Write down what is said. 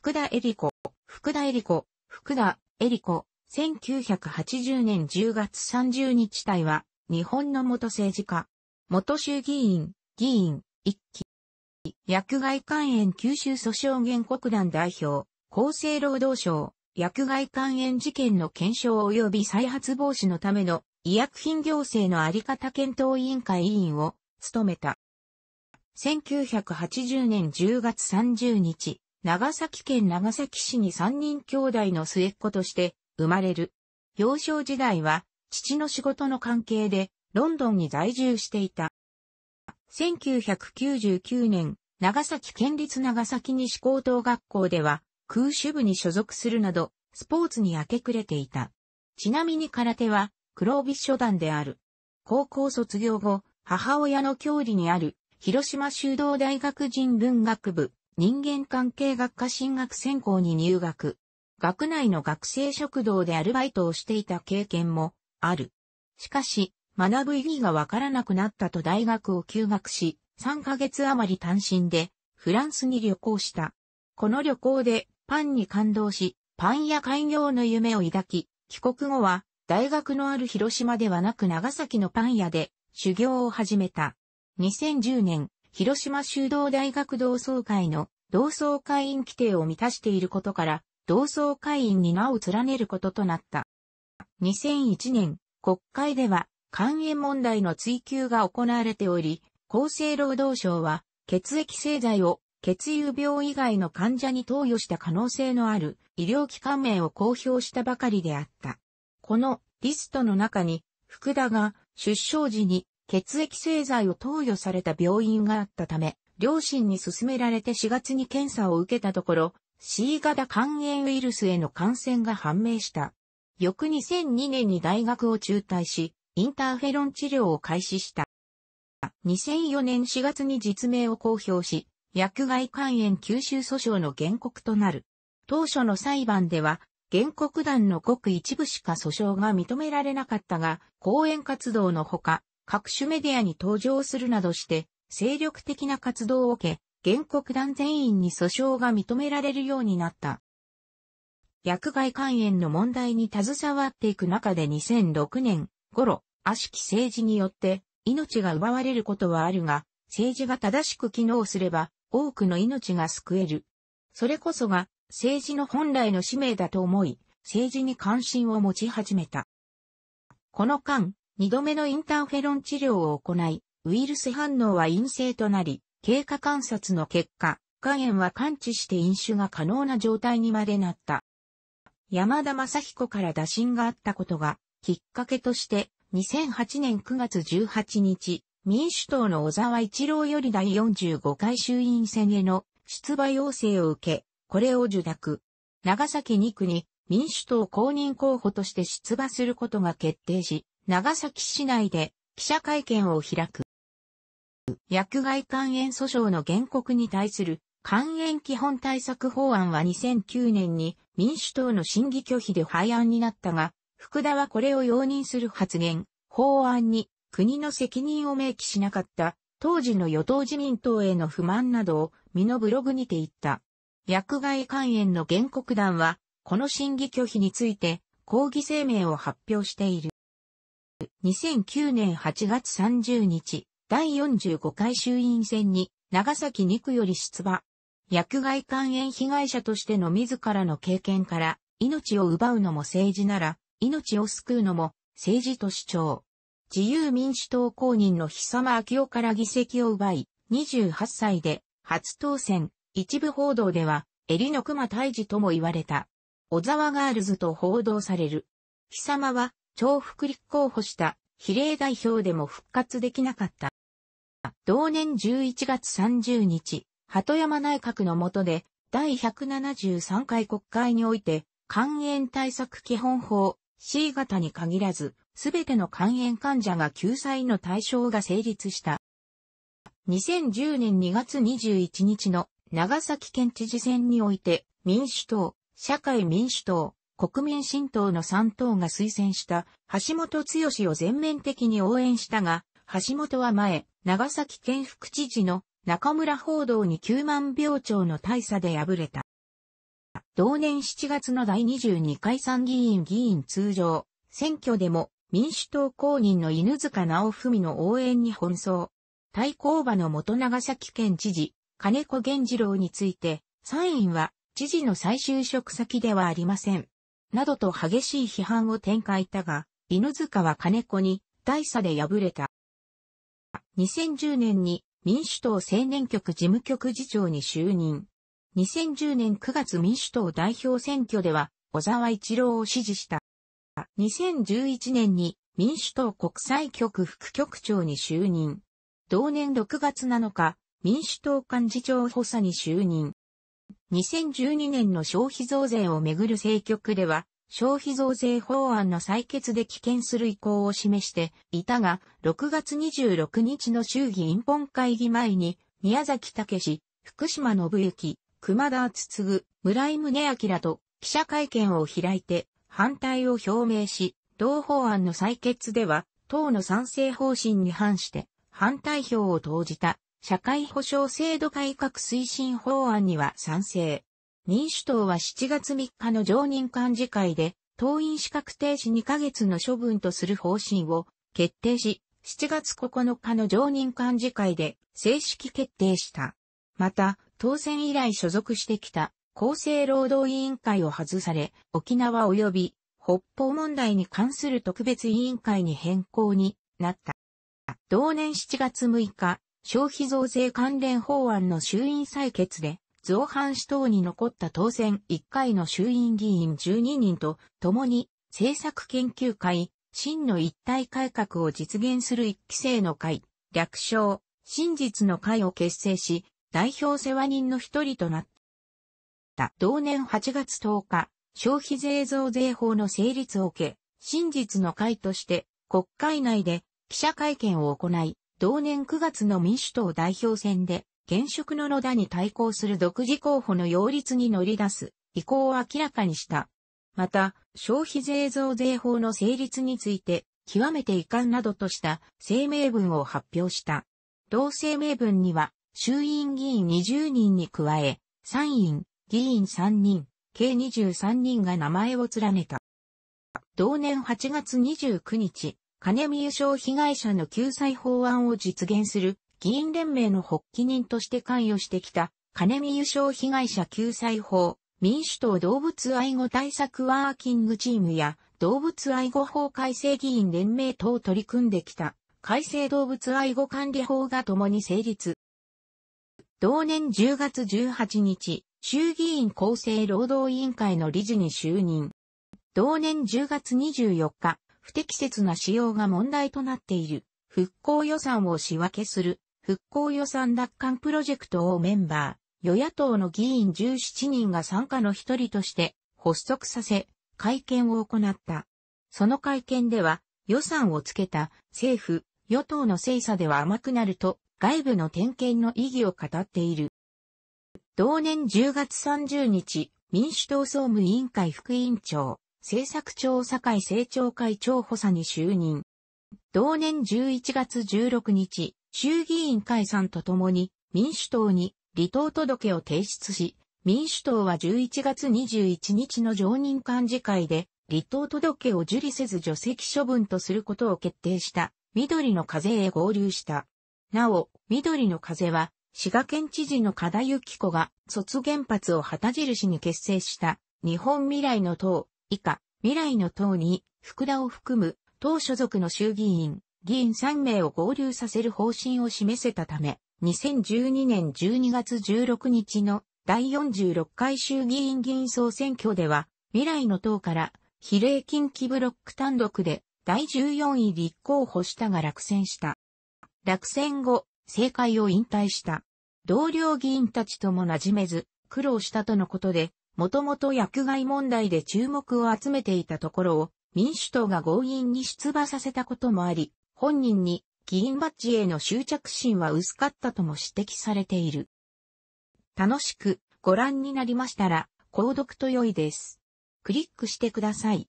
福田恵理子、福田恵理子、福田恵理子、1980年10月30日体は、日本の元政治家、元衆議院、議員、一期、薬害肝炎九州訴訟原告団代表、厚生労働省、薬害肝炎事件の検証及び再発防止のための医薬品行政のあり方検討委員会委員を務めた。1980年10月30日、長崎県長崎市に三人兄弟の末っ子として生まれる。幼少時代は父の仕事の関係でロンドンに在住していた。1999年、長崎県立長崎西高等学校では空手部に所属するなどスポーツに明け暮れていた。ちなみに空手は黒帯初段である。高校卒業後、母親の教理にある広島修道大学人文学部人間関係学科進学専攻に入学。学内の学生食堂でアルバイトをしていた経験もある。しかし、学ぶ意義がわからなくなったと大学を休学し、3ヶ月余り単身でフランスに旅行した。この旅行でパンに感動し、パン屋開業の夢を抱き、帰国後は大学のある広島ではなく長崎のパン屋で修行を始めた。2010年、広島修道大学同窓会の同窓会員規定を満たしていることから、同窓会員に名を連ねることとなった。2001年、国会では、肝炎問題の追及が行われており、厚生労働省は、血液製剤を血友病以外の患者に投与した可能性のある医療機関名を公表したばかりであった。このリストの中に、福田が出生時に血液製剤を投与された病院があったため、両親に勧められて4月に検査を受けたところ、C 型肝炎ウイルスへの感染が判明した。翌2002年に大学を中退し、インターフェロン治療を開始した。2004年4月に実名を公表し、薬害肝炎吸収訴訟の原告となる。当初の裁判では、原告団のごく一部しか訴訟が認められなかったが、講演活動のほか、各種メディアに登場するなどして、精力的な活動を受け、原告団全員に訴訟が認められるようになった。薬害肝炎の問題に携わっていく中で2006年頃、悪しき政治によって命が奪われることはあるが、政治が正しく機能すれば多くの命が救える。それこそが政治の本来の使命だと思い、政治に関心を持ち始めた。この間、二度目のインターフェロン治療を行い、ウイルス反応は陰性となり、経過観察の結果、肝炎は感知して飲酒が可能な状態にまでなった。山田正彦から打診があったことが、きっかけとして、2008年9月18日、民主党の小沢一郎より第45回衆院選への出馬要請を受け、これを受諾。長崎2区に民主党公認候補として出馬することが決定し、長崎市内で記者会見を開く。薬害肝炎訴訟の原告に対する肝炎基本対策法案は2009年に民主党の審議拒否で廃案になったが、福田はこれを容認する発言、法案に国の責任を明記しなかった当時の与党自民党への不満などを身のブログにて言った。薬害肝炎の原告団は、この審議拒否について抗議声明を発表している。2009年8月30日、第45回衆院選に、長崎2区より出馬。薬害肝炎被害者としての自らの経験から、命を奪うのも政治なら、命を救うのも政治と主張。自由民主党公認の久間昭夫から議席を奪い、28歳で初当選。一部報道では、襟の熊退治とも言われた。小沢ガールズと報道される。貴様は、重複立候補した比例代表でも復活できなかった。同年11月30日、鳩山内閣の下で、第173回国会において、肝炎対策基本法 C 型に限らず、すべての肝炎患者が救済の対象が成立した。2010年2月21日の長崎県知事選において、民主党、社会民主党、国民新党の3党が推薦した橋本剛を全面的に応援したが、橋本は前、長崎県副知事の中村報道に9万票超の大差で敗れた。同年7月の第22回参議院議員通常、選挙でも民主党公認の犬塚直文の応援に奔走。対抗馬の元長崎県知事、金子源次郎について、参院は知事の再就職先ではありません。などと激しい批判を展開たが、犬塚は金子に大差で敗れた。2010年に民主党青年局事務局次長に就任。2010年9月民主党代表選挙では小沢一郎を支持した。2011年に民主党国際局副局長に就任。同年6月7日、民主党幹事長補佐に就任。2012年の消費増税をめぐる政局では、消費増税法案の採決で棄権する意向を示していたが、6月26日の衆議院本会議前に、宮崎武福島信之、熊田厚次、村井宗明と記者会見を開いて反対を表明し、同法案の採決では、党の賛成方針に反して反対票を投じた。社会保障制度改革推進法案には賛成。民主党は7月3日の常任幹事会で、党員資格停止2ヶ月の処分とする方針を決定し、7月9日の常任幹事会で正式決定した。また、当選以来所属してきた厚生労働委員会を外され、沖縄及び北方問題に関する特別委員会に変更になった。同年7月6日、消費増税関連法案の衆院採決で、造反死党に残った当選1回の衆院議員12人と共に政策研究会、真の一体改革を実現する一期生の会、略称、真実の会を結成し、代表世話人の一人となった。同年8月10日、消費税増税法の成立を受け、真実の会として国会内で記者会見を行い、同年9月の民主党代表選で、現職の野田に対抗する独自候補の擁立に乗り出す意向を明らかにした。また、消費税増税法の成立について、極めて遺憾などとした声明文を発表した。同声明文には、衆院議員20人に加え、参院、議員3人、計23人が名前を連ねた。同年8月29日、金見優勝被害者の救済法案を実現する議員連盟の発起人として関与してきた金見優勝被害者救済法、民主党動物愛護対策ワーキングチームや動物愛護法改正議員連盟等取り組んできた改正動物愛護管理法が共に成立。同年10月18日、衆議院厚生労働委員会の理事に就任。同年10月24日、不適切な使用が問題となっている、復興予算を仕分けする、復興予算奪還プロジェクトをメンバー、与野党の議員17人が参加の一人として発足させ、会見を行った。その会見では、予算をつけた政府、与党の精査では甘くなると、外部の点検の意義を語っている。同年10月30日、民主党総務委員会副委員長、政策調査会政調会長補佐に就任。同年11月16日、衆議院解散とともに民主党に離党届を提出し、民主党は11月21日の常任幹事会で離党届を受理せず除籍処分とすることを決定した緑の風へ合流した。なお、緑の風は滋賀県知事の加田幸子が卒原発を旗印に結成した日本未来の党以下、未来の党に、福田を含む、党所属の衆議院、議員3名を合流させる方針を示せたため、2012年12月16日の第46回衆議院議員総選挙では、未来の党から比例近畿ブロック単独で第14位立候補したが落選した。落選後、政界を引退した。同僚議員たちとも馴染めず、苦労したとのことで、もともと薬害問題で注目を集めていたところを民主党が強引に出馬させたこともあり、本人に議員バッジへの執着心は薄かったとも指摘されている。楽しくご覧になりましたら、購読と良いです。クリックしてください。